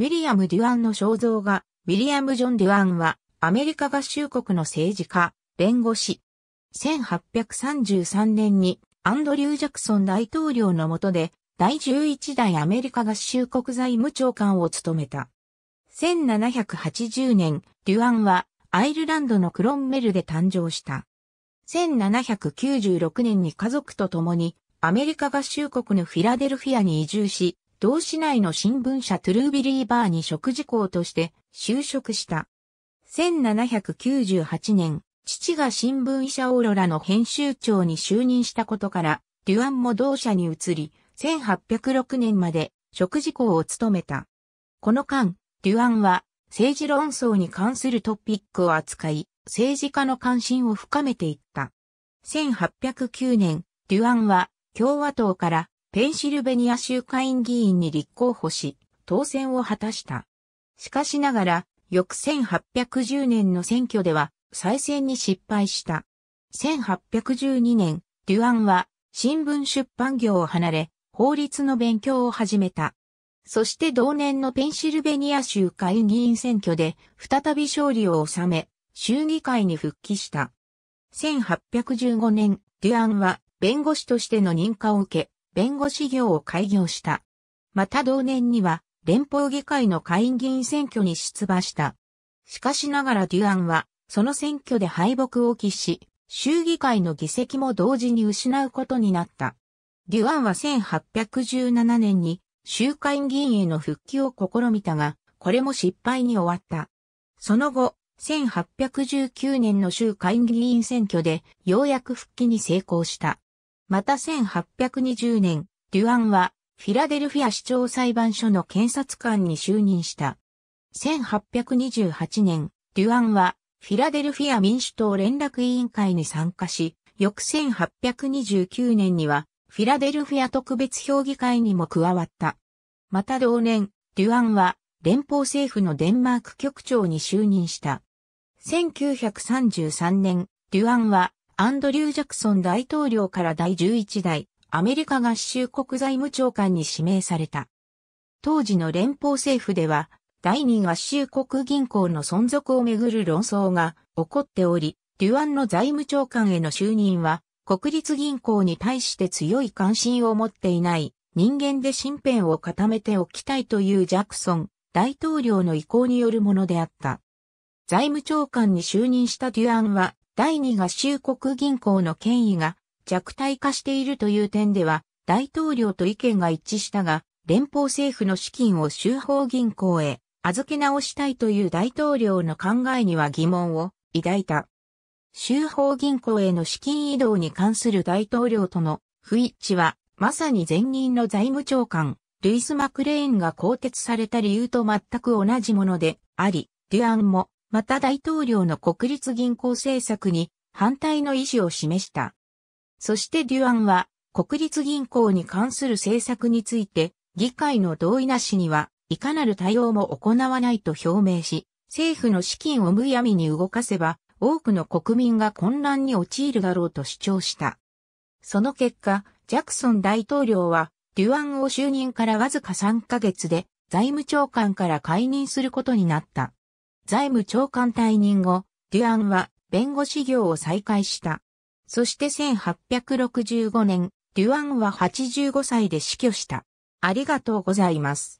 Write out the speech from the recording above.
ウィリアム・デュアンの肖像画、ウィリアム・ジョン・デュアンは、アメリカ合衆国の政治家、弁護士。1833年に、アンドリュー・ジャクソン大統領の下で、第11代アメリカ合衆国財務長官を務めた。1780年、デュアンは、アイルランドのクロンメルで誕生した。1796年に家族と共に、アメリカ合衆国のフィラデルフィアに移住し、同市内の新聞社トゥルービリーバーに食事校として就職した。1798年、父が新聞社オーロラの編集長に就任したことから、デュアンも同社に移り、1806年まで食事校を務めた。この間、デュアンは政治論争に関するトピックを扱い、政治家の関心を深めていった。1809年、デュアンは共和党からペンシルベニア州会議員に立候補し、当選を果たした。しかしながら、翌1810年の選挙では再選に失敗した。1812年、デュアンは新聞出版業を離れ、法律の勉強を始めた。そして同年のペンシルベニア州会議員選挙で再び勝利を収め、州議会に復帰した。1815年、デュアンは弁護士としての認可を受け、弁護士業を開業した。また同年には連邦議会の下院議員選挙に出馬した。しかしながらデュアンはその選挙で敗北を喫し、州議会の議席も同時に失うことになった。デュアンは1817年に州会議員への復帰を試みたが、これも失敗に終わった。その後、1819年の州会議員選挙でようやく復帰に成功した。また1820年、デュアンはフィラデルフィア市長裁判所の検察官に就任した。1828年、デュアンはフィラデルフィア民主党連絡委員会に参加し、翌1829年にはフィラデルフィア特別評議会にも加わった。また同年、デュアンは連邦政府のデンマーク局長に就任した。1933年、デュアンはアンドリュー・ジャクソン大統領から第11代アメリカ合衆国財務長官に指名された。当時の連邦政府では、第二合衆国銀行の存続をめぐる論争が起こっており、デュアンの財務長官への就任は、国立銀行に対して強い関心を持っていない人間で身辺を固めておきたいというジャクソン大統領の意向によるものであった。財務長官に就任したデュアンは第二合衆国銀行の権威が弱体化しているという点では、大統領と意見が一致したが、連邦政府の資金を州法銀行へ預け直したいという大統領の考えには疑問を抱いた。州法銀行への資金移動に関する大統領との不一致は、まさに前任の財務長官、ルイス・マクレーンが更迭された理由と全く同じものであり、デュアンもまた大統領の国立銀行政策に反対の意思を示した。そしてデュアンは国立銀行に関する政策について議会の同意なしにはいかなる対応も行わないと表明し、政府の資金をむやみに動かせば多くの国民が混乱に陥るだろうと主張した。その結果、ジャクソン大統領はデュアンを就任からわずか3ヶ月で財務長官から解任することになった。財務長官退任後、デュアンは弁護士業を再開した。そして1865年、デュアンは85歳で死去した。ありがとうございます。